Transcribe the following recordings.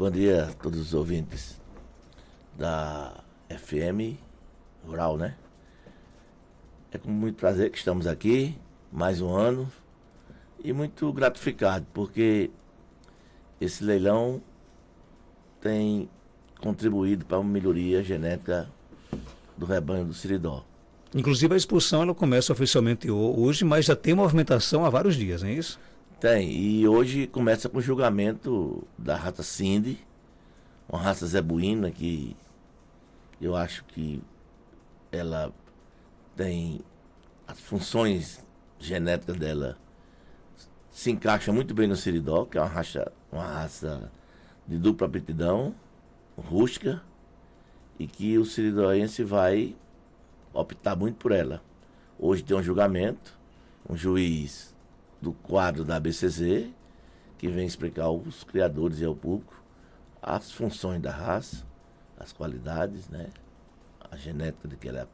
Bom dia a todos os ouvintes da FM Rural, né? É com muito prazer que estamos aqui, mais um ano, e muito gratificado, porque esse leilão tem contribuído para uma melhoria genética do rebanho do Siridó. Inclusive a expulsão ela começa oficialmente hoje, mas já tem movimentação há vários dias, não é isso? Tem, e hoje começa com o julgamento da raça Cindy, uma raça zebuína que eu acho que ela tem as funções genéticas dela se encaixa muito bem no Siridó, que é uma raça, uma raça de dupla aptidão, rústica, e que o siridóense vai optar muito por ela. Hoje tem um julgamento, um juiz do quadro da ABCZ, que vem explicar aos criadores e ao público as funções da raça, as qualidades, né? a genética de que ela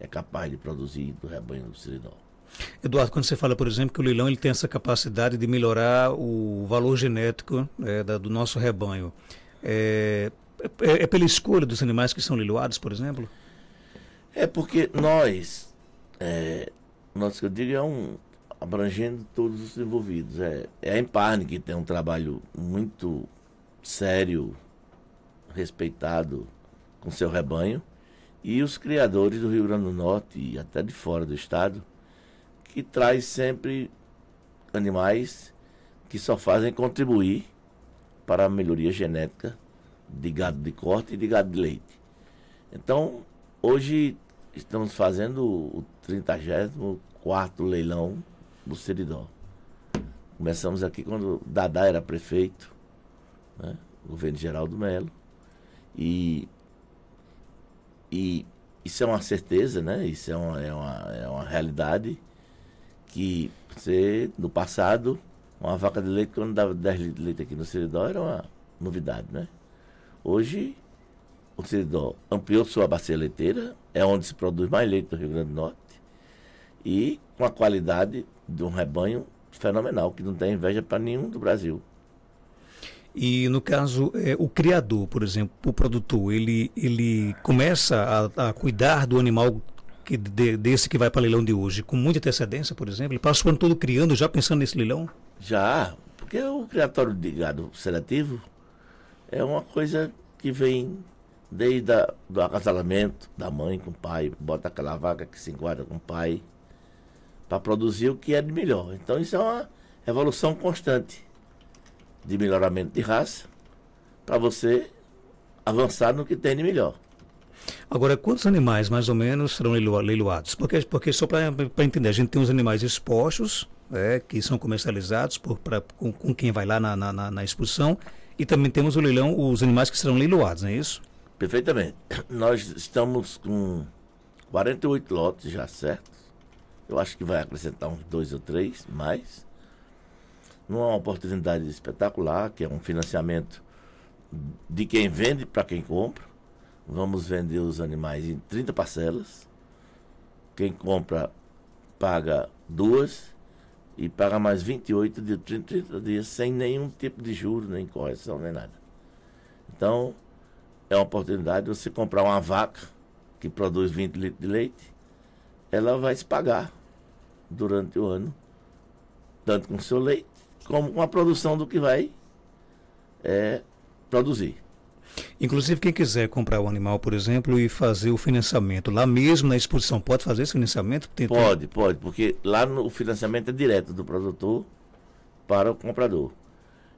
é capaz de produzir do rebanho do Sirinol. Eduardo, quando você fala, por exemplo, que o leilão ele tem essa capacidade de melhorar o valor genético é, da, do nosso rebanho, é, é, é, pela escolha dos animais que são leiloados, por exemplo? É porque nós, é, nós que eu digo, é um, abrangendo todos os envolvidos. É, é a Emparne que tem um trabalho muito sério, respeitado com seu rebanho, e os criadores do Rio Grande do Norte e até de fora do estado, que traz sempre animais que só fazem contribuir para a melhoria genética de gado de corte e de gado de leite. Então, hoje estamos fazendo o 34 leilão Seridó. Começamos aqui quando Dadá era prefeito, né? governo Geraldo Melo. E, e isso é uma certeza, né? Isso é uma, é uma, é uma realidade que você, no passado, uma vaca de leite, quando dava 10 litros de leite aqui no Seridó, era uma novidade, né? Hoje, o Seridó ampliou sua bacia leiteira, é onde se produz mais leite do Rio Grande do Norte, e com a qualidade de um rebanho fenomenal, que não tem inveja para nenhum do Brasil. E no caso, é, o criador, por exemplo, o produtor, ele, ele começa a, a cuidar do animal que, de, desse que vai para leilão de hoje, com muita antecedência, por exemplo? Ele passa o ano todo criando, já pensando nesse leilão? Já, porque o criatório de gado seletivo é uma coisa que vem desde o do acasalamento da mãe com o pai, bota aquela vaca que se guarda com o pai, para produzir o que é de melhor. Então isso é uma evolução constante de melhoramento de raça para você avançar no que tem de melhor. Agora, quantos animais mais ou menos serão leiloados? Porque, porque só para entender, a gente tem os animais expostos, é, que são comercializados por, pra, com, com, quem vai lá na, na, na, exposição, e também temos o leilão, os animais que serão leiloados, não é isso? Perfeitamente. Nós estamos com 48 lotes já, certo? Eu acho que vai acrescentar uns dois ou três mais. É uma oportunidade espetacular, que é um financiamento de quem vende para quem compra. Vamos vender os animais em 30 parcelas. Quem compra paga duas e paga mais 28 de 30, 30 dias sem nenhum tipo de juro, nem correção, nem nada. Então, é uma oportunidade de você comprar uma vaca que produz 20 litros de leite, ela vai se pagar durante o ano, tanto com seu leite, como com a produção do que vai é, produzir. Inclusive, quem quiser comprar o um animal, por exemplo, e fazer o financiamento lá mesmo na exposição, pode fazer esse financiamento? pode, pode, porque lá no, o financiamento é direto do produtor para o comprador.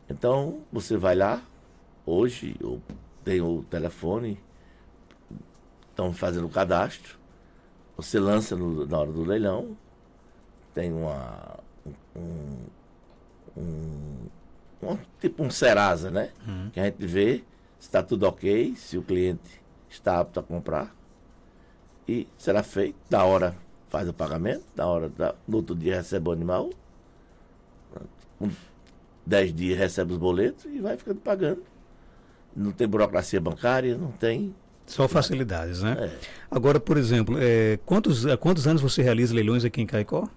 Então, você vai lá, hoje, ou tem o telefone, estão fazendo o cadastro, você lança no, na hora do leilão, tem uma. Um, um, um tipo um Serasa, né? Uhum. Que a gente vê se está tudo ok, se o cliente está apto a comprar. E será feito, da hora faz o pagamento, na hora da, no outro dia recebe o animal. Um, dez dias recebe os boletos e vai ficando pagando. Não tem burocracia bancária, não tem só facilidades, né? É. Agora, por exemplo, é, quantos, há é, quantos anos você realiza leilões aqui em Caicó?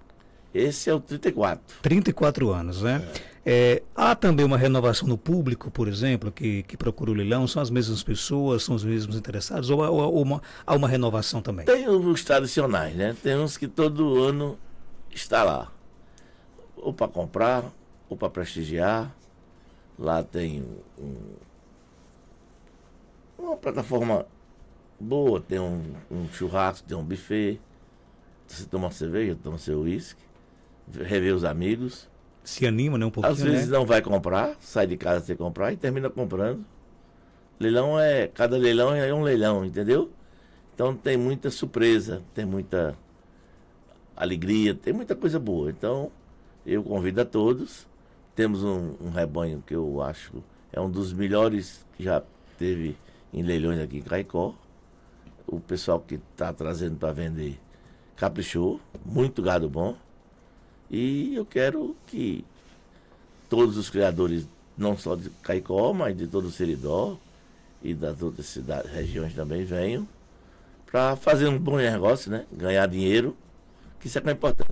Esse é o 34. 34 anos, né? É. É, há também uma renovação no público, por exemplo, que, que procura o leilão, são as mesmas pessoas, são os mesmos interessados, ou, ou, ou uma, há uma renovação também? Tem os tradicionais, né? Tem uns que todo ano está lá. Ou para comprar, ou para prestigiar. Lá tem um, uma plataforma boa, tem um, um churrasco, tem um buffet. Você toma uma cerveja, toma seu uísque rever os amigos. Se anima, né? Um pouquinho. Às né? vezes né? não vai comprar, sai de casa sem comprar e termina comprando. Leilão é. Cada leilão é um leilão, entendeu? Então tem muita surpresa, tem muita alegria, tem muita coisa boa. Então eu convido a todos. Temos um, um rebanho que eu acho é um dos melhores que já teve em leilões aqui em Caicó. O pessoal que está trazendo para vender caprichou, muito gado bom. E eu quero que todos os criadores, não só de Caicó, mas de todo o Seridó e das outras cidades, regiões também venham para fazer um bom negócio, né? Ganhar dinheiro, que isso é mais é importante.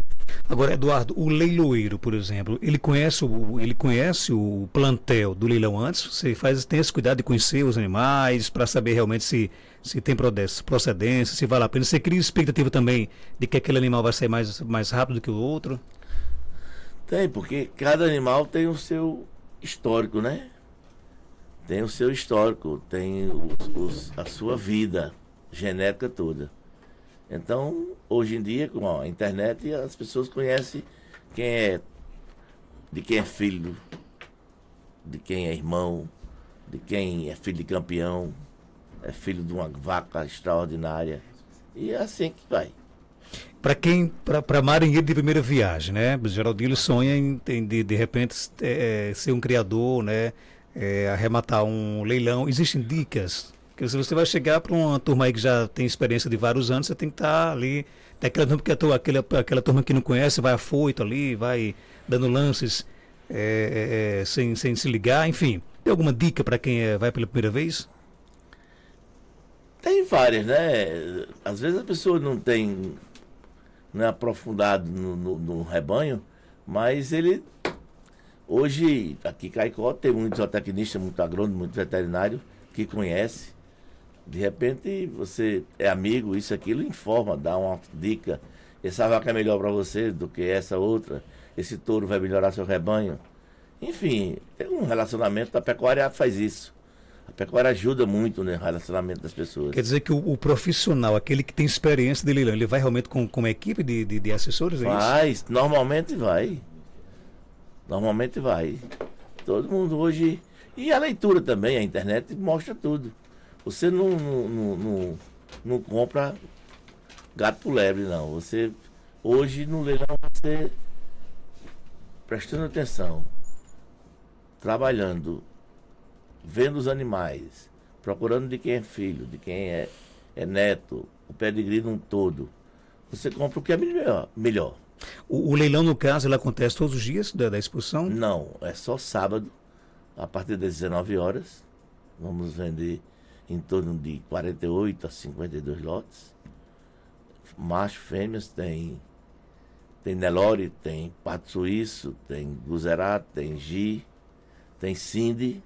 Agora, Eduardo, o leiloeiro, por exemplo, ele conhece o, ele conhece o plantel do leilão antes? Você faz, tem esse cuidado de conhecer os animais para saber realmente se, se tem procedência, se vale a pena? Você cria expectativa também de que aquele animal vai sair mais, mais rápido que o outro? Tem, porque cada animal tem o seu histórico, né? Tem o seu histórico, tem os, os, a sua vida genética toda. Então, hoje em dia, com a internet, as pessoas conhecem quem é, de quem é filho, de quem é irmão, de quem é filho de campeão, é filho de uma vaca extraordinária. E é assim que vai para quem, para marinheiro de primeira viagem, né? Geraldinho ele sonha em, em de, de repente é, é, ser um criador, né? É, arrematar um leilão. Existem dicas que se você vai chegar para uma turma aí que já tem experiência de vários anos, você tem que estar tá ali. Tem aquela turma que a, aquela, aquela turma que não conhece vai afoito ali, vai dando lances é, é, é sem, sem se ligar, enfim. Tem alguma dica para quem vai pela primeira vez? Tem várias, né? Às vezes a pessoa não tem né, aprofundado no, no, no rebanho, mas ele Hoje, aqui em Caicó, tem muitos zootecnista, muito agrônomo, muito veterinário que conhece. De repente, você é amigo, isso, aquilo, informa, dá uma dica. Essa vaca é, é melhor para você do que essa outra. Esse touro vai melhorar seu rebanho. Enfim, tem um relacionamento, a pecuária faz isso. A pecuária ajuda muito no né, relacionamento das pessoas. Quer dizer que o, o profissional, aquele que tem experiência de leilão, ele vai realmente com, com uma equipe de, de, de assessores? É vai, normalmente vai. Normalmente vai. Todo mundo hoje. E a leitura também, a internet mostra tudo. Você não, não, não, não compra gato por lebre, não. Você, hoje no leilão, você prestando atenção, trabalhando, vendo os animais, procurando de quem é filho, de quem é, é neto, o pedigree num todo, você compra o que é melhor. melhor. O, o leilão, no caso, ele acontece todos os dias da, da Não, é só sábado, a partir das 19 horas. Vamos vender em torno de 48 a 52 lotes. Macho, fêmeas, tem, tem Nelore, tem Pato Suíço, tem Guzerá, tem Gi, tem Cindy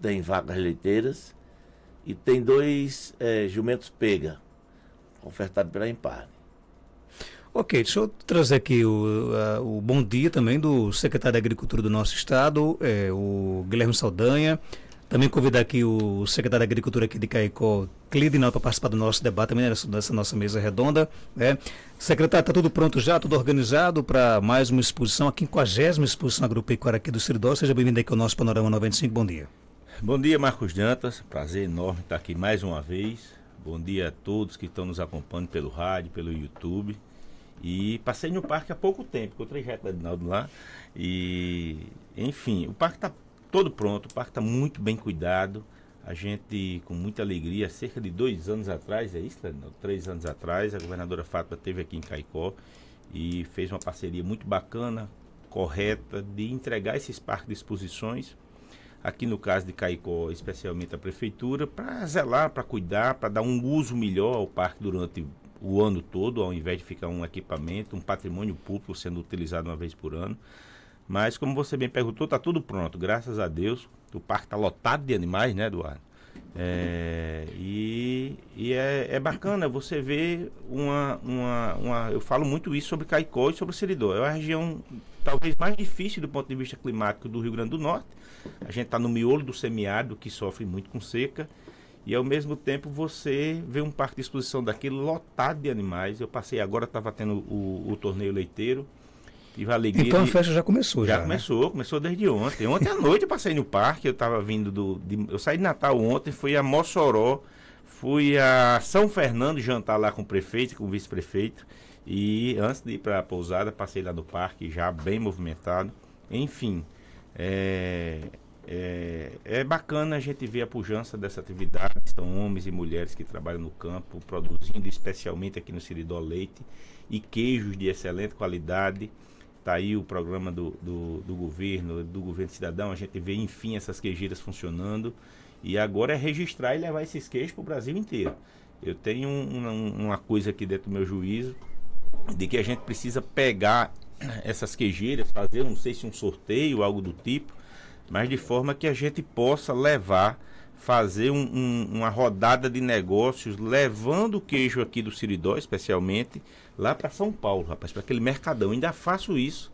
tem vacas leiteiras e tem dois é, jumentos pega, ofertado pela Imparne. Ok, deixa eu trazer aqui o, a, o, bom dia também do secretário da Agricultura do nosso estado, é, o Guilherme Saldanha. Também convidar aqui o secretário da Agricultura aqui de Caicó, Clidinal, para participar do nosso debate também nessa, nessa nossa mesa redonda. Né? Secretário, está tudo pronto já, tudo organizado para mais uma exposição, a 50 exposição agropecuária aqui do Siridó. Seja bem-vindo aqui ao nosso Panorama 95. Bom dia. Bom dia, Marcos Dantas. Prazer enorme estar aqui mais uma vez. Bom dia a todos que estão nos acompanhando pelo rádio, pelo YouTube. E passei no parque há pouco tempo, encontrei reto trajeto Adinaldo lá. E, enfim, o parque está todo pronto, o parque está muito bem cuidado. A gente, com muita alegria, cerca de dois anos atrás, é isso, Adinaldo? Três anos atrás, a governadora Fátima esteve aqui em Caicó e fez uma parceria muito bacana, correta, de entregar esses parques de exposições aqui no caso de Caicó, especialmente a prefeitura, para zelar, para cuidar, para dar um uso melhor ao parque durante o ano todo, ao invés de ficar um equipamento, um patrimônio público sendo utilizado uma vez por ano. Mas, como você bem perguntou, está tudo pronto, graças a Deus. O parque está lotado de animais, né, Eduardo? É, e, e é, é, bacana você ver uma, uma, uma. Eu falo muito isso sobre Caicó e sobre Seridó. É uma região talvez mais difícil do ponto de vista climático do Rio Grande do Norte. A gente está no miolo do semiárido, que sofre muito com seca. E ao mesmo tempo você vê um parque de exposição daquele lotado de animais. Eu passei agora, estava tendo o, o, torneio leiteiro. Tive a alegria. Então a festa já começou, já. Já né? começou, começou desde ontem. Ontem à noite eu passei no parque, eu estava vindo do. De... eu saí de Natal ontem, fui a Mossoró, fui a São Fernando jantar lá com o prefeito, com o vice-prefeito. E antes de ir para a pousada, passei lá no parque, já bem movimentado. Enfim, é, é, é, bacana a gente ver a pujança dessa atividade. São homens e mulheres que trabalham no campo, produzindo especialmente aqui no Siridó leite e queijos de excelente qualidade. Está aí o programa do, do, do governo, do governo cidadão. A gente vê, enfim, essas queijeiras funcionando. E agora é registrar e levar esses queijos para o Brasil inteiro. Eu tenho um, um, uma coisa aqui dentro do meu juízo de que a gente precisa pegar essas queijeiras, fazer, não sei se um sorteio, algo do tipo, mas de forma que a gente possa levar, fazer um, um, uma rodada de negócios, levando o queijo aqui do Siridó, especialmente, lá para São Paulo, rapaz, para aquele mercadão. ainda faço isso.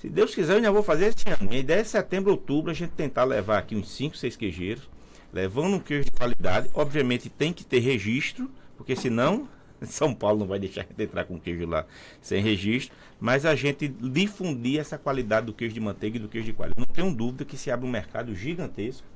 Se Deus quiser, eu ainda vou fazer esse ano. Minha ideia é setembro, outubro, a gente tentar levar aqui uns 5, 6 queijeiros, levando um queijo de qualidade. Obviamente tem que ter registro, porque senão São Paulo não vai deixar a gente entrar com queijo lá sem registro, mas a gente difundir essa qualidade do queijo de manteiga e do queijo de qualidade. Não tenho dúvida que se abre um mercado gigantesco,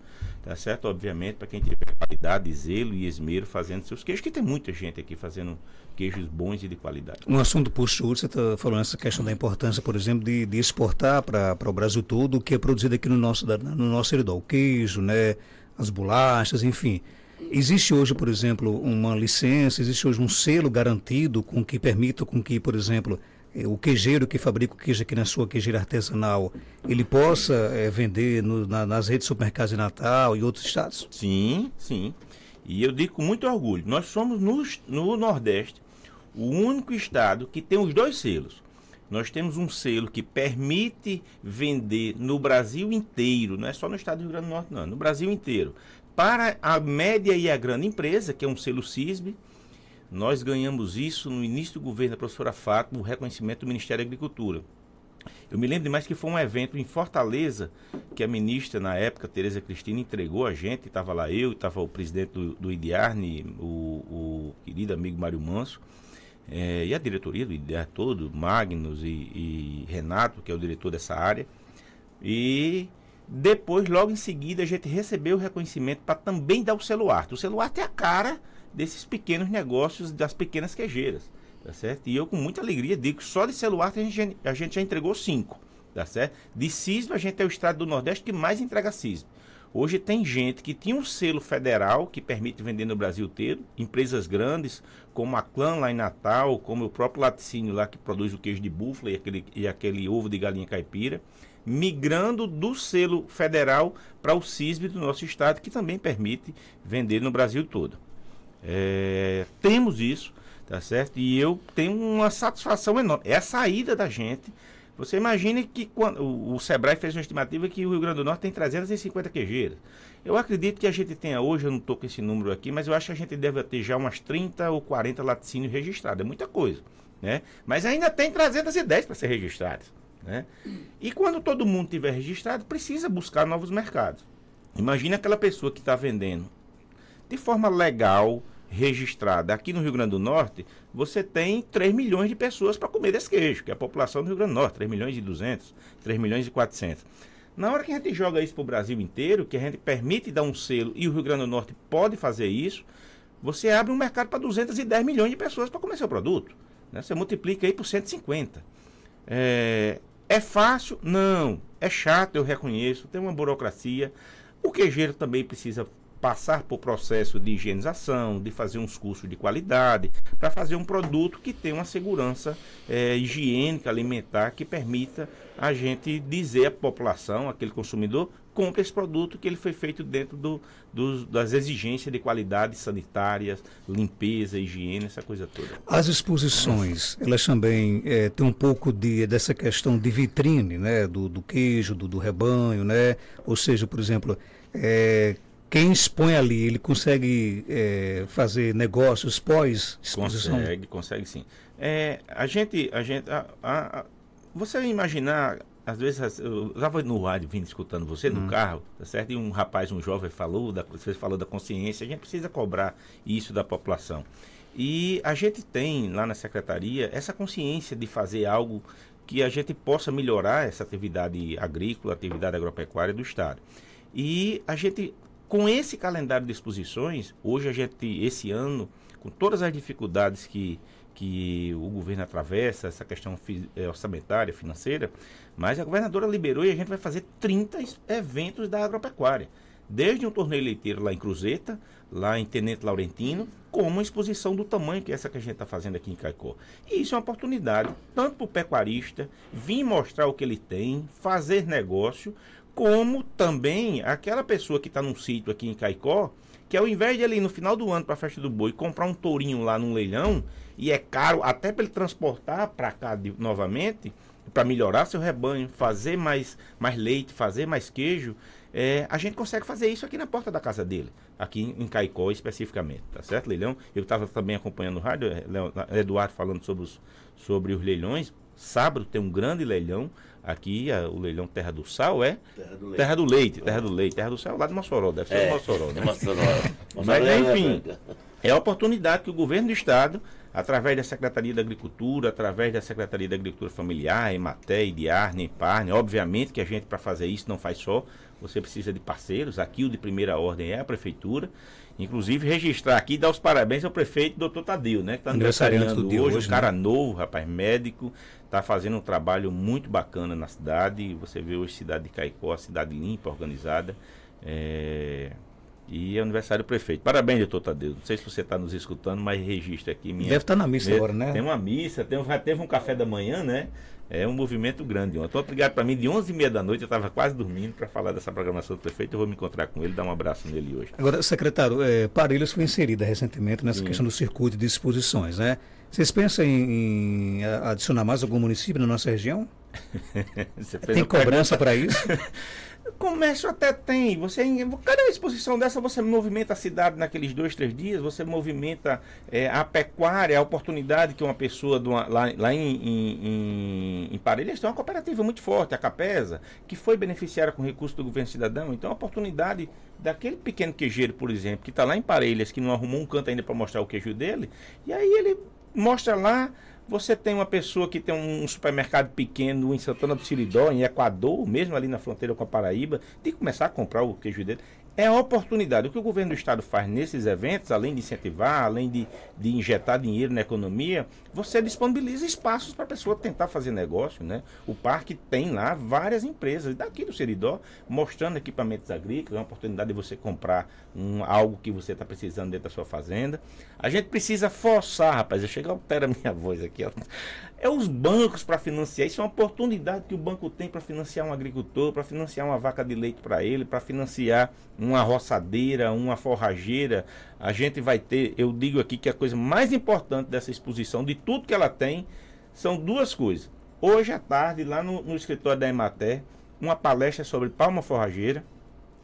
tá certo? Obviamente, para quem tiver qualidade, zelo e esmero fazendo seus queijos, que tem muita gente aqui fazendo queijos bons e de qualidade. Um assunto puxou, você está falando essa questão da importância, por exemplo, de, de exportar para o Brasil todo o que é produzido aqui no nosso, no nosso heredor, o queijo, né? as bolachas, enfim. Existe hoje, por exemplo, uma licença, existe hoje um selo garantido com que permita com que, por exemplo, eh, o queijeiro que fabrica o queijo aqui na sua queijeira artesanal, ele possa é, vender no, na, nas redes de supermercados de Natal e outros estados? Sim, sim. E eu digo com muito orgulho, nós somos no, no Nordeste o único estado que tem os dois selos. Nós temos um selo que permite vender no Brasil inteiro, não é só no estado do Rio Grande do Norte, não, no Brasil inteiro, para a média e a grande empresa, que é um selo CISB, nós ganhamos isso no início do governo da professora Fato, o reconhecimento do Ministério da Agricultura. Eu me lembro demais que foi um evento em Fortaleza que a ministra, na época, Tereza Cristina, entregou a gente. Estava lá eu, estava o presidente do, do IDIARNE, o, o, querido amigo Mário Manso, é, e a diretoria do IDIARNE todo, Magnus e, e Renato, que é o diretor dessa área. E depois, logo em seguida, a gente recebeu o reconhecimento para também dar o celular. O celular é a cara desses pequenos negócios, das pequenas queijeiras, tá certo? E eu com muita alegria digo, só de celular a gente, a gente já entregou cinco, tá certo? De cisma, a gente é o estado do Nordeste que mais entrega cisma. Hoje tem gente que tinha um selo federal que permite vender no Brasil inteiro, empresas grandes, como a Clã lá em Natal, como o próprio Laticínio lá que produz o queijo de búfala e aquele, e aquele ovo de galinha caipira migrando do selo federal para o CISB do nosso estado, que também permite vender no Brasil todo. É, temos isso, tá certo? E eu tenho uma satisfação enorme. É a saída da gente. Você imagine que quando, o, o, Sebrae fez uma estimativa que o Rio Grande do Norte tem 350 queijeiros Eu acredito que a gente tenha hoje, eu não estou com esse número aqui, mas eu acho que a gente deve ter já umas 30 ou 40 laticínios registrados. É muita coisa. Né? Mas ainda tem 310 para ser registrados né? E quando todo mundo estiver registrado, precisa buscar novos mercados. Imagina aquela pessoa que está vendendo de forma legal, registrada. Aqui no Rio Grande do Norte, você tem 3 milhões de pessoas para comer desse queijo, que é a população do Rio Grande do Norte, 3 milhões e 200, 3 milhões e 400. Na hora que a gente joga isso para o Brasil inteiro, que a gente permite dar um selo e o Rio Grande do Norte pode fazer isso, você abre um mercado para 210 milhões de pessoas para comer seu produto. Né? Você multiplica aí por 150. É, é fácil? Não. É chato, eu reconheço, tem uma burocracia. O queijeiro também precisa passar por processo de higienização, de fazer uns cursos de qualidade, para fazer um produto que tenha uma segurança é, higiênica, alimentar, que permita a gente dizer à população, aquele consumidor, compre esse produto que ele foi feito dentro do, do, das exigências de qualidade sanitária, limpeza, higiene, essa coisa toda. As exposições, elas também é, têm um pouco de, dessa questão de vitrine, né? Do, do queijo, do, do, rebanho, né? Ou seja, por exemplo, é, quem expõe ali, ele consegue é, fazer negócios pós exposição? Consegue, consegue sim. É, a gente, a gente, a, a, a, você imaginar às vezes, eu estava no rádio vindo escutando você no hum. carro, tá certo? E um rapaz, um jovem, falou, da, você falou da consciência, a gente precisa cobrar isso da população. E a gente tem lá na secretaria essa consciência de fazer algo que a gente possa melhorar essa atividade agrícola, atividade agropecuária do Estado. E a gente, com esse calendário de exposições, hoje a gente, esse ano, com todas as dificuldades que que o governo atravessa, essa questão eh, orçamentária, financeira, mas a governadora liberou e a gente vai fazer 30 eventos da agropecuária. Desde um torneio leiteiro lá em Cruzeta, lá em Tenente Laurentino, como uma exposição do tamanho que é essa que a gente está fazendo aqui em Caicó. E isso é uma oportunidade, tanto para o pecuarista vir mostrar o que ele tem, fazer negócio, como também aquela pessoa que está num sítio aqui em Caicó, que ao invés de ele ir no final do ano para a festa do boi comprar um tourinho lá num leilão, e é caro até para ele transportar para cá de, novamente, para melhorar seu rebanho, fazer mais, mais leite, fazer mais queijo, é, a gente consegue fazer isso aqui na porta da casa dele, aqui em Caicó especificamente, tá certo, leilão? Eu estava também acompanhando o rádio, é, Eduardo falando sobre os, sobre os leilões. Sábado tem um grande leilão Aqui a, o leilão Terra do Sal é Terra do Leite, Terra do Leite, Terra é. do, Leite, terra do Sal é lá de Mossoró, deve ser é, né? de Mossoró, né? Mossoró. Mas é enfim, é a oportunidade que o governo do estado, através da Secretaria da Agricultura, através da Secretaria da Agricultura Familiar, Ematé, Idiarne, EPARNE, obviamente que a gente para fazer isso não faz só, você precisa de parceiros, aqui o de primeira ordem é a prefeitura, inclusive registrar aqui e dar os parabéns ao prefeito doutor Tadeu, né, que está aniversariando hoje, hoje, um né? cara né? novo, rapaz, médico, está fazendo um trabalho muito bacana na cidade. Você vê hoje a cidade de Caicó, a cidade limpa, organizada. É... E é aniversário do prefeito. Parabéns, doutor Tadeu. Não sei se você está nos escutando, mas registra aqui minha. Deve estar tá na missa agora, né? Tem uma missa, tem... teve um café da manhã, né? É um movimento grande. Ontem obrigado para mim de 11h30 da noite, eu estava quase dormindo para falar dessa programação do prefeito. Eu vou me encontrar com ele, dar um abraço nele hoje. Agora, secretário, é, Parelhas foi inserida recentemente nessa Sim. questão do circuito de exposições, né? Vocês pensam em, em adicionar mais algum município na nossa região? Tem cobrança para isso? comércio até tem. Você cada exposição dessa você movimenta a cidade naqueles dois, três dias. Você movimenta é, a pecuária, a oportunidade que uma pessoa uma, lá, lá em, em, em, Parelhas tem uma cooperativa muito forte, a Capesa, que foi beneficiária com recurso do governo cidadão. Então, a oportunidade daquele pequeno queijeiro, por exemplo, que está lá em Parelhas, que não arrumou um canto ainda para mostrar o queijo dele, e aí ele mostra lá você tem uma pessoa que tem um supermercado pequeno em Santana do Siridó, em Equador, mesmo ali na fronteira com a Paraíba, tem que começar a comprar o queijo dele é oportunidade. O que o governo do estado faz nesses eventos, além de incentivar, além de, de injetar dinheiro na economia, você disponibiliza espaços para a pessoa tentar fazer negócio. Né? O parque tem lá várias empresas, daqui do Seridó, mostrando equipamentos agrícolas, é uma oportunidade de você comprar um, algo que você está precisando dentro da sua fazenda. A gente precisa forçar, rapaz, eu chego a altera a minha voz aqui. Ó. É os bancos para financiar, isso é uma oportunidade que o banco tem para financiar um agricultor, para financiar uma vaca de leite para ele, para financiar um uma roçadeira, uma forrageira. A gente vai ter, eu digo aqui que a coisa mais importante dessa exposição, de tudo que ela tem, são duas coisas. Hoje à tarde, lá no, no escritório da Emater, uma palestra sobre palma forrageira.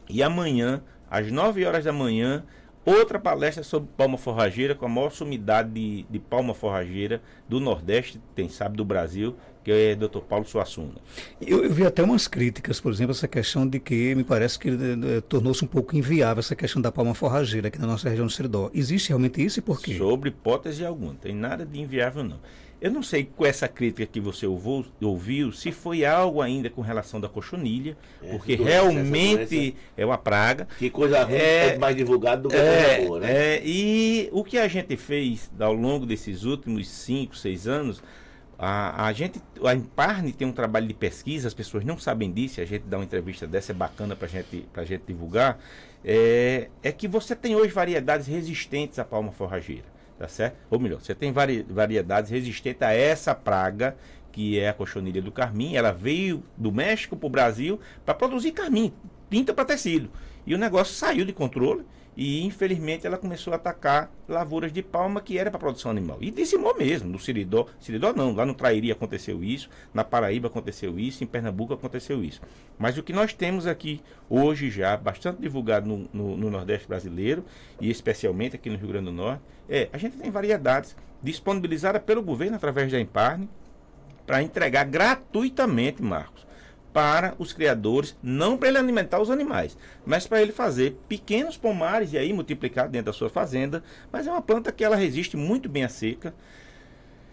E amanhã, às 9 horas da manhã, outra palestra sobre palma forrageira, com a maior sumidade de, de palma forrageira do Nordeste, quem sabe do Brasil, que é Dr. Paulo Suassuna. Eu, eu, vi até umas críticas, por exemplo, essa questão de que me parece que eh, eh, tornou-se um pouco inviável essa questão da palma forrageira aqui na nossa região do Seridó. Existe realmente isso e por quê? Sobre hipótese alguma, tem nada de inviável não. Eu não sei com essa crítica que você ouviu, ouviu se foi algo ainda com relação da cochonilha, é, porque doença, realmente é uma praga. Que coisa ruim, é, é mais divulgada do que é, boa, né? É, e o que a gente fez ao longo desses últimos 5, 6 anos a, a gente, a Imparne tem um trabalho de pesquisa, as pessoas não sabem disso, a gente dá uma entrevista dessa, é bacana para gente, a gente divulgar. É, é que você tem hoje variedades resistentes à palma forrageira, tá certo? Ou melhor, você tem vari, variedades resistentes a essa praga, que é a cochonilha do carmim. Ela veio do México para o Brasil para produzir carmim, tinta para tecido. E o negócio saiu de controle e infelizmente ela começou a atacar lavouras de palma que era para produção animal. E dizimou mesmo, no Siridó, Siridó não, lá no Trairi aconteceu isso, na Paraíba aconteceu isso, em Pernambuco aconteceu isso. Mas o que nós temos aqui hoje já, bastante divulgado no, no, no Nordeste brasileiro, e especialmente aqui no Rio Grande do Norte, é, a gente tem variedades disponibilizadas pelo governo através da Imparne, para entregar gratuitamente, Marcos, para os criadores, não para ele alimentar os animais, mas para ele fazer pequenos pomares e aí multiplicar dentro da sua fazenda. Mas é uma planta que ela resiste muito bem à seca.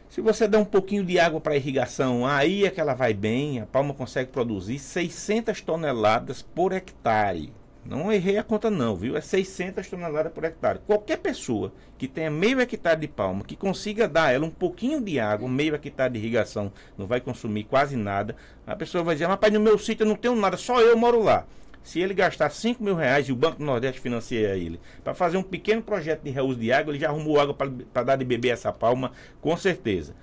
Se você der um pouquinho de água para irrigação, aí é que ela vai bem. A palma consegue produzir 600 toneladas por hectare. Não errei a conta não, viu? É 600 toneladas por hectare. Qualquer pessoa que tenha meio hectare de palma, que consiga dar ela um pouquinho de água, meio hectare de irrigação, não vai consumir quase nada. A pessoa vai dizer, rapaz, no meu sítio eu não tenho nada, só eu moro lá. Se ele gastar 5 mil reais e o Banco do Nordeste financia ele para fazer um pequeno projeto de reuso de água, ele já arrumou água para dar de beber essa palma, com certeza.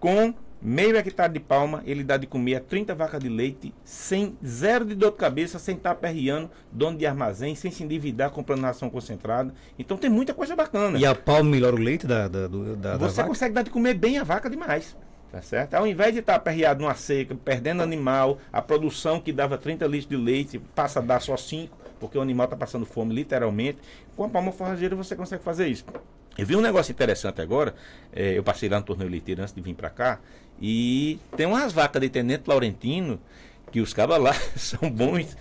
Com meio hectare de palma, ele dá de comer a 30 vacas de leite, sem zero de dor de cabeça, sem estar perreando, dono de armazém, sem se endividar comprando ração concentrada. Então tem muita coisa bacana. E a palma melhora o leite da, da, da Você consegue dar de comer bem a vaca demais. Tá certo? Ao invés de estar aperreado numa seca, perdendo animal, a produção que dava 30 litros de leite passa a dar só 5, porque o animal está passando fome literalmente. Com a palma forrageira você consegue fazer isso. Eu vi um negócio interessante agora. É, eu passei lá no torneio leiteiro antes de vir para cá. E tem umas vacas de Tenente Laurentino que os cabas lá são bons.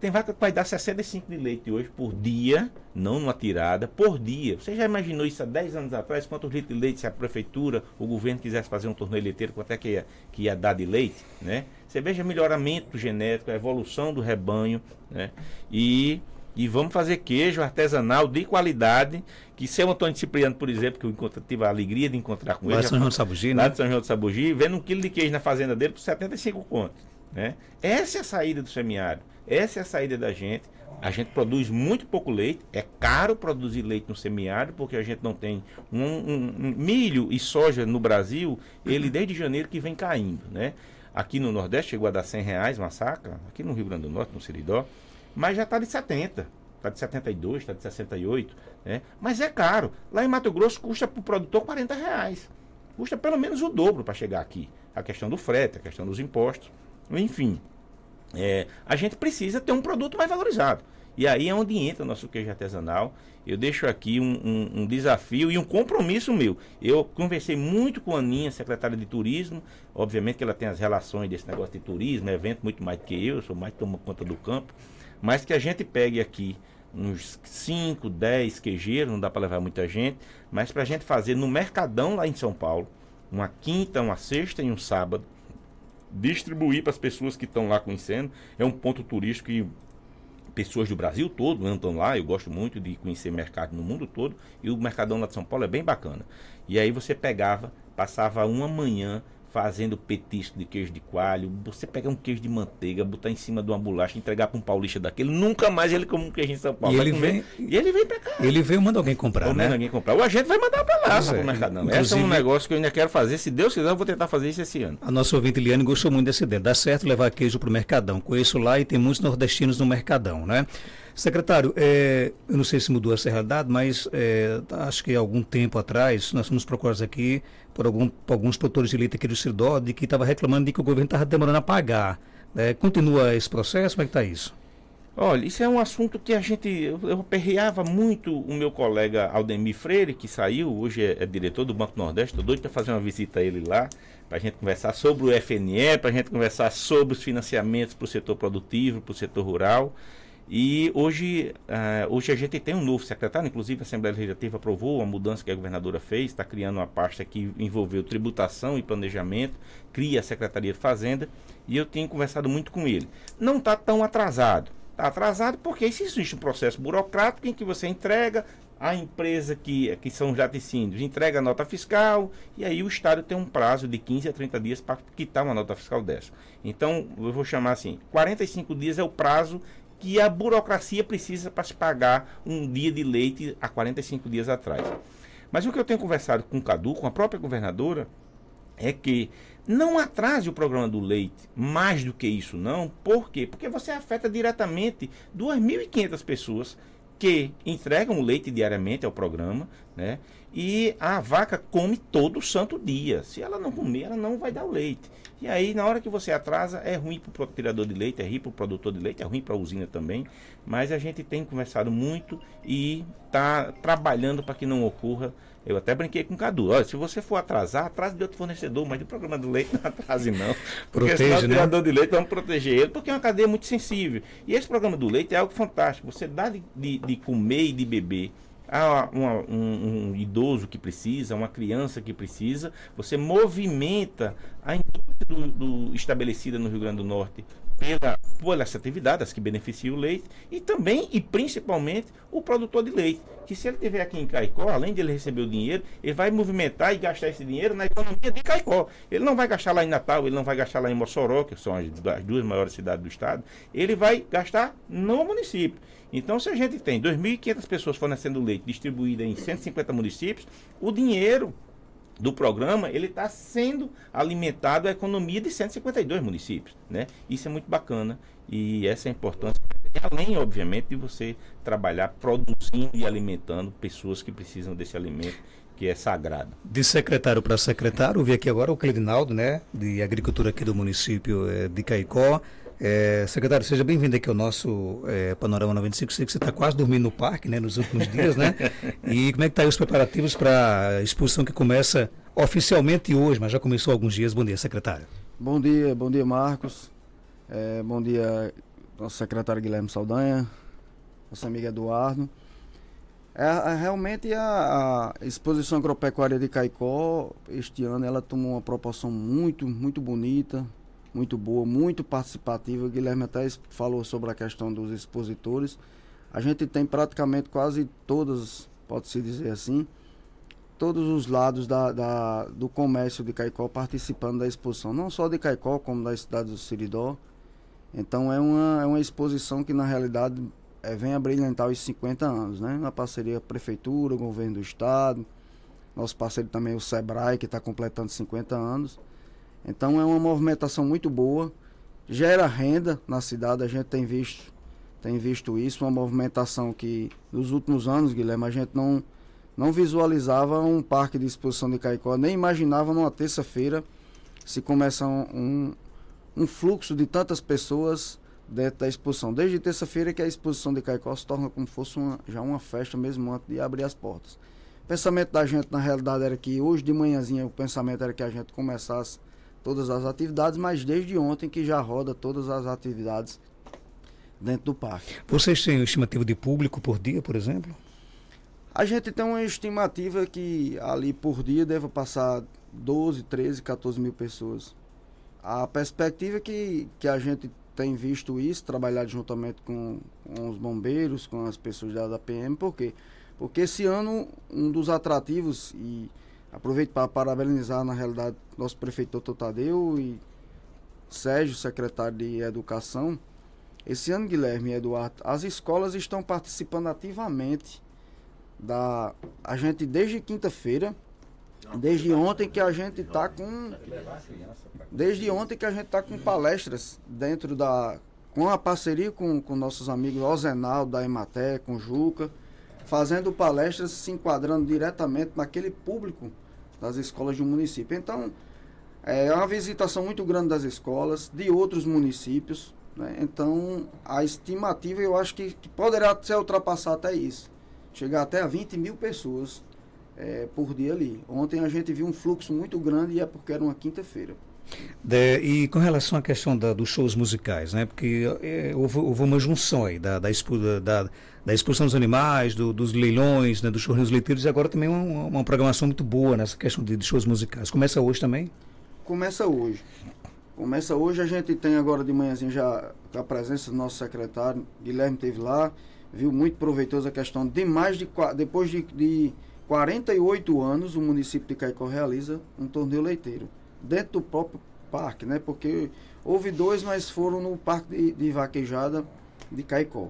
Tem vaca que vai dar 65 de leite hoje por dia, não numa tirada, por dia. Você já imaginou isso há 10 anos atrás? Quantos litros de leite se a prefeitura, o governo quisesse fazer um torneio leiteiro, quanto é que ia, que ia dar de leite, né? Você veja melhoramento genético, a evolução do rebanho, né? E e vamos fazer queijo artesanal de qualidade. Que seu Antônio Cipriano, por exemplo, que eu encontro, tive a alegria de encontrar com lá ele. São João de Sabugi, né? Lá de São João de Sabugi, vendo um quilo de queijo na fazenda dele por 75 contos. Né? Essa é a saída do semiárido. Essa é a saída da gente. A gente produz muito pouco leite, é caro produzir leite no semiárido, porque a gente não tem um, um, um milho e soja no Brasil, ele desde janeiro que vem caindo, né? Aqui no Nordeste chegou a dar 100 reais uma saca, aqui no Rio Grande do Norte, no Seridó mas já está de 70. Está de 72, está de 68. Né? Mas é caro. Lá em Mato Grosso custa para o produtor 40 reais. Custa pelo menos o dobro para chegar aqui. A questão do frete, a questão dos impostos. Enfim, é, a gente precisa ter um produto mais valorizado. E aí é onde entra o nosso queijo artesanal. Eu deixo aqui um, um, um, desafio e um compromisso meu. Eu conversei muito com a Aninha, secretária de turismo. Obviamente que ela tem as relações desse negócio de turismo, evento muito mais do que eu, eu sou mais tomo conta do campo. Mas que a gente pegue aqui uns 5, 10 queijeiros, não dá para levar muita gente, mas para a gente fazer no Mercadão lá em São Paulo, uma quinta, uma sexta e um sábado, distribuir para as pessoas que estão lá conhecendo. É um ponto turístico que pessoas do Brasil todo andam lá. Eu gosto muito de conhecer mercado no mundo todo e o Mercadão lá de São Paulo é bem bacana. E aí você pegava, passava uma manhã fazendo petisco de queijo de coalho. Você pega um queijo de manteiga, botar em cima de uma bolacha, entregar para um paulista daquele, nunca mais ele come um queijo em São Paulo. E ele comer, vem, e ele vem para cá. Ele vem manda alguém comprar, Ou né? Manda alguém comprar. Ou a gente vai mandar para lá, para é. o mercadão. Esse é um negócio que eu ainda quero fazer, se Deus quiser, eu vou tentar fazer isso esse ano. A nossa ouvinte Liane gostou muito desse ideia. Dá certo levar queijo pro mercadão. Conheço lá e tem muitos nordestinos no mercadão, né? Secretário, é, eu não sei se mudou a realidade, mas é, tá, acho que há algum tempo atrás nós fomos procurados aqui por, algum, por alguns produtores de leite aqui do Cidó, de que estava reclamando de que o governo estava demorando a pagar. É, continua esse processo? Como é que está isso? Olha, isso é um assunto que a gente. Eu, aperreava perreava muito o meu colega Aldemir Freire, que saiu, hoje é, é diretor do Banco Nordeste. Estou doido para fazer uma visita a ele lá, para a gente conversar sobre o FNE, para a gente conversar sobre os financiamentos para o setor produtivo, para o setor rural. E hoje, uh, hoje a gente tem um novo secretário, inclusive a Assembleia Legislativa aprovou a mudança que a governadora fez, está criando uma pasta que envolveu tributação e planejamento, cria a Secretaria de Fazenda, e eu tenho conversado muito com ele. Não está tão atrasado. Está atrasado porque existe um processo burocrático em que você entrega a empresa que, que são os laticínios, entrega a nota fiscal, e aí o Estado tem um prazo de 15 a 30 dias para quitar uma nota fiscal dessa. Então, eu vou chamar assim, 45 dias é o prazo que a burocracia precisa para se pagar um dia de leite há 45 dias atrás. Mas o que eu tenho conversado com o Cadu, com a própria governadora, é que não atrase o programa do leite mais do que isso, não. Por quê? Porque você afeta diretamente 2.500 pessoas que entregam o leite diariamente ao programa, né? E a vaca come todo santo dia. Se ela não comer, ela não vai dar o leite. E aí, na hora que você atrasa, é ruim para o tirador de leite, é ruim para o produtor de leite, é ruim para a usina também. Mas a gente tem conversado muito e está trabalhando para que não ocorra. Eu até brinquei com o Cadu. Olha, se você for atrasar, atrase de outro fornecedor, mas do programa do leite não atrase não. Porque Protege, senão o tirador né? de leite, vamos proteger ele, porque é uma cadeia muito sensível. E esse programa do leite é algo fantástico. Você dá de, de, de comer e de beber há ah, uma, um, um idoso que precisa, uma criança que precisa, você movimenta a indústria do, do, estabelecida no Rio Grande do Norte pela, por essa atividade, as que beneficiam o leite, e também e principalmente o produtor de leite, que se ele estiver aqui em Caicó, além de ele receber o dinheiro, ele vai movimentar e gastar esse dinheiro na economia de Caicó. Ele não vai gastar lá em Natal, ele não vai gastar lá em Mossoró, que são as, as duas maiores cidades do estado, ele vai gastar no município. Então, se a gente tem 2.500 pessoas fornecendo leite distribuída em 150 municípios, o dinheiro do programa, ele está sendo alimentado a economia de 152 municípios, né? Isso é muito bacana e essa é a importância, além, obviamente, de você trabalhar produzindo e alimentando pessoas que precisam desse alimento que é sagrado. De secretário para secretário, vi aqui agora o Clevinaldo, né, de agricultura aqui do município eh, de Caicó. É, secretário, seja bem-vindo aqui ao nosso é, Panorama 95. Sei que você está quase dormindo no parque, né, nos últimos dias, né? E como é que estão tá os preparativos para a exposição que começa oficialmente hoje, mas já começou há alguns dias. Bom dia, secretário. Bom dia, bom dia, Marcos. É, bom dia, nosso secretário Guilherme Saldanha, nosso amigo Eduardo. É, é, realmente a, a, exposição agropecuária de Caicó, este ano, ela tomou uma proporção muito, muito bonita, muito boa, muito participativa. O Guilherme até falou sobre a questão dos expositores. A gente tem praticamente quase todas, pode-se dizer assim, todos os lados da, da, do comércio de Caicó participando da exposição, não só de Caicó, como da cidade do Siridó. Então é uma, é uma exposição que na realidade é, vem a brilhantar os 50 anos, né? Na parceria prefeitura, governo do estado, nosso parceiro também o Sebrae, que está completando 50 anos. Então é uma movimentação muito boa, gera renda na cidade, a gente tem visto, tem visto isso, uma movimentação que nos últimos anos, Guilherme, a gente não, não visualizava um parque de exposição de Caicó, nem imaginava numa terça-feira se começar um, um fluxo de tantas pessoas dentro da exposição. Desde terça-feira que a exposição de Caicó se torna como se fosse uma, já uma festa mesmo antes de abrir as portas. O pensamento da gente, na realidade, era que hoje de manhãzinha o pensamento era que a gente começasse todas as atividades, mas desde ontem que já roda todas as atividades dentro do parque. Vocês têm um estimativo de público por dia, por exemplo? A gente tem uma estimativa que ali por dia deva passar 12, 13, 14 mil pessoas. A perspectiva que, que a gente tem visto isso, trabalhar juntamente com, com os bombeiros, com as pessoas da, da PM, por quê? Porque esse ano um dos atrativos e Aproveito para parabenizar, na realidade, nosso prefeito doutor Tadeu e Sérgio, secretário de Educação. Esse ano, Guilherme e Eduardo, as escolas estão participando ativamente da. A gente, desde quinta-feira, desde ontem que a gente está com. Desde ontem que a gente está com palestras dentro da. Com a parceria com, com nossos amigos Ozenal, da Ematé, com Juca fazendo palestras se enquadrando diretamente naquele público das escolas de um município. Então, é, é uma visitação muito grande das escolas, de outros municípios. Né? Então, a estimativa eu acho que, que poderá ser ultrapassar até isso. Chegar até a 20 mil pessoas é, por dia ali. Ontem a gente viu um fluxo muito grande e é porque era uma quinta-feira. De, e com relação à questão da, dos shows musicais, né? porque é, houve, houve, uma junção aí da, da, expo, da, da exposição dos animais, do, dos leilões, né? dos shows leiteiros, e agora também uma, uma, programação muito boa nessa questão de, de shows musicais. Começa hoje também? Começa hoje. Começa hoje, a gente tem agora de manhãzinho já a presença do nosso secretário, Guilherme esteve lá, viu muito proveitosa a questão de mais de depois de, de 48 anos o município de Caicó realiza um torneio leiteiro dentro do próprio parque, né? Porque houve dois, mas foram no parque de, de vaquejada de Caicó.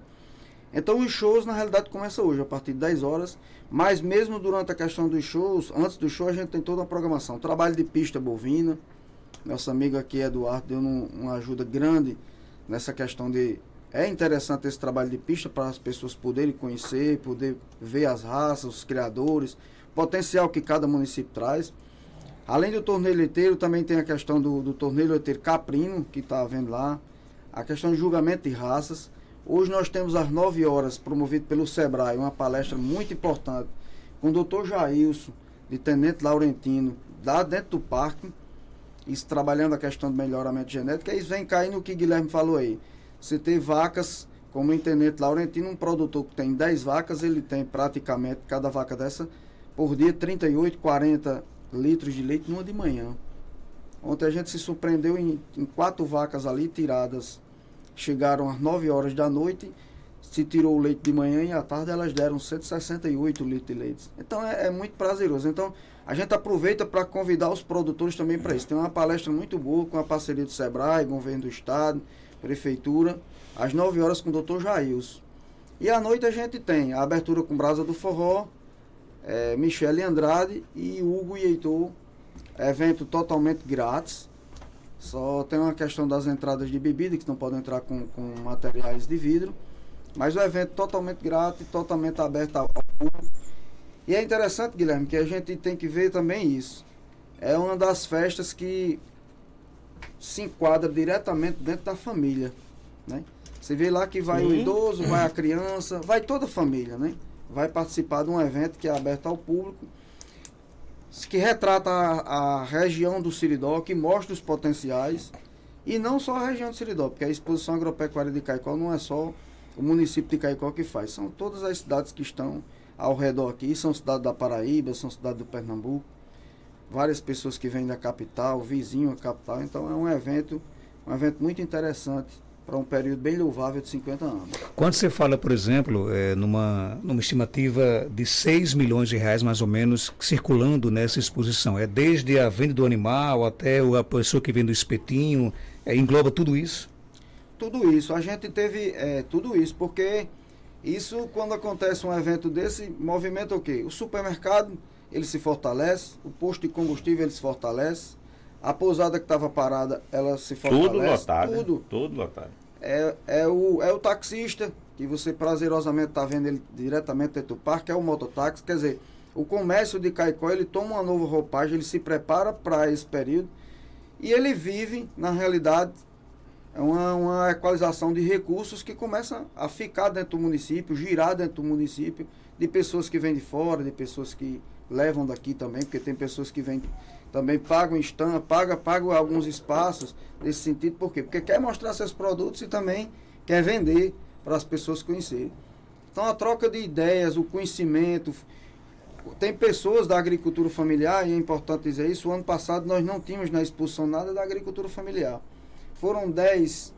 Então os shows na realidade começam hoje, a partir de 10 horas, mas mesmo durante a questão dos shows, antes do show a gente tem toda uma programação. Trabalho de pista bovina, nosso amigo aqui Eduardo deu um, uma ajuda grande nessa questão de. É interessante esse trabalho de pista para as pessoas poderem conhecer, poder ver as raças, os criadores, potencial que cada município traz. Além do torneio leiteiro, também tem a questão do, do torneio leiteiro caprino, que está havendo lá. A questão de julgamento de raças. Hoje nós temos às 9 horas, promovido pelo SEBRAE, uma palestra muito importante com o doutor Jailson, de Tenente Laurentino, lá dentro do parque, isso trabalhando a questão do melhoramento genético, isso vem cair no que Guilherme falou aí. Você tem vacas, como o Tenente Laurentino, um produtor que tem 10 vacas, ele tem praticamente, cada vaca dessa, por dia 38, 40 litros de leite numa de manhã. Ontem a gente se surpreendeu em, em quatro vacas ali tiradas. Chegaram às 9 horas da noite, se tirou o leite de manhã e à tarde elas deram 168 litros de leite. Então é, é muito prazeroso. Então a gente aproveita para convidar os produtores também para isso. Tem uma palestra muito boa com a parceria do Sebrae, Governo do Estado, Prefeitura, às 9 horas com o Dr. Jails. E à noite a gente tem a abertura com Brasa do Forró, é, Michele Andrade e Hugo e Heitor. Evento totalmente grátis. Só tem uma questão das entradas de bebida, que não podem entrar com, com materiais de vidro. Mas o evento totalmente grátis, totalmente aberto ao público. E é interessante, Guilherme, que a gente tem que ver também isso. É uma das festas que se enquadra diretamente dentro da família, né? Você vê lá que vai Sim. o idoso, vai a criança, vai toda a família, né? vai participar de um evento que é aberto ao público, que retrata a, a região do Siridó, que mostra os potenciais, e não só a região do Siridó, porque a exposição agropecuária de Caicó não é só o município de Caicó que faz, são todas as cidades que estão ao redor aqui, são cidades da Paraíba, são cidades do Pernambuco, várias pessoas que vêm da capital, vizinho à capital, então é um evento, um evento muito interessante para um período bem louvável de 50 anos. Quando você fala, por exemplo, é, numa, numa estimativa de 6 milhões de reais, mais ou menos, circulando nessa exposição, é desde a venda do animal até a pessoa que vende o espetinho, é, engloba tudo isso? Tudo isso. A gente teve é, tudo isso, porque isso, quando acontece um evento desse, movimenta o quê? O supermercado, ele se fortalece, o posto de combustível, ele se fortalece, a pousada que estava parada, ela se fortalece. Tudo lotado. Tudo, tudo lotado. É, é, o, é o taxista, que você prazerosamente está vendo ele diretamente dentro do parque, é o mototáxi. Quer dizer, o comércio de Caicó, ele toma uma nova roupagem, ele se prepara para esse período. E ele vive, na realidade, é uma, uma equalização de recursos que começa a ficar dentro do município, girar dentro do município, de pessoas que vêm de fora, de pessoas que levam daqui também, porque tem pessoas que vêm também pagam stand, paga, paga alguns espaços nesse sentido, por quê? Porque quer mostrar seus produtos e também quer vender para as pessoas conhecerem. Então a troca de ideias, o conhecimento. Tem pessoas da agricultura familiar, e é importante dizer isso, o ano passado nós não tínhamos na exposição nada da agricultura familiar. Foram 10,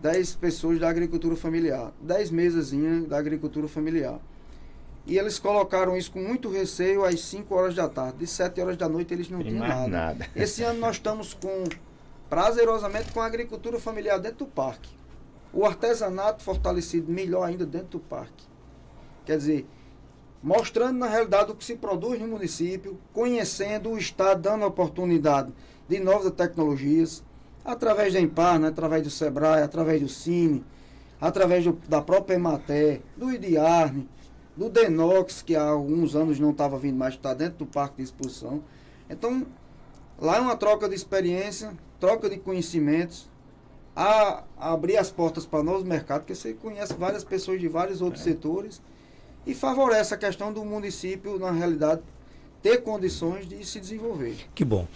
10 pessoas da agricultura familiar, 10 mesazinhas da agricultura familiar. E eles colocaram isso com muito receio às 5 horas da tarde. De 7 horas da noite eles não tinham nada. nada. Esse ano nós estamos com prazerosamente com a agricultura familiar dentro do parque. O artesanato fortalecido melhor ainda dentro do parque. Quer dizer, mostrando na realidade o que se produz no município, conhecendo o estado, dando oportunidade de novas tecnologias, através da Impar, né, através do Sebrae, através do Cine, através do, da própria Emater, do IDIARNE, do Denox, que há alguns anos não estava vindo mais, está dentro do parque de exposição. Então, lá é uma troca de experiência, troca de conhecimentos, a, abrir as portas para novos mercados, porque você conhece várias pessoas de vários outros é. setores e favorece a questão do município, na realidade, ter condições de se desenvolver. Que bom.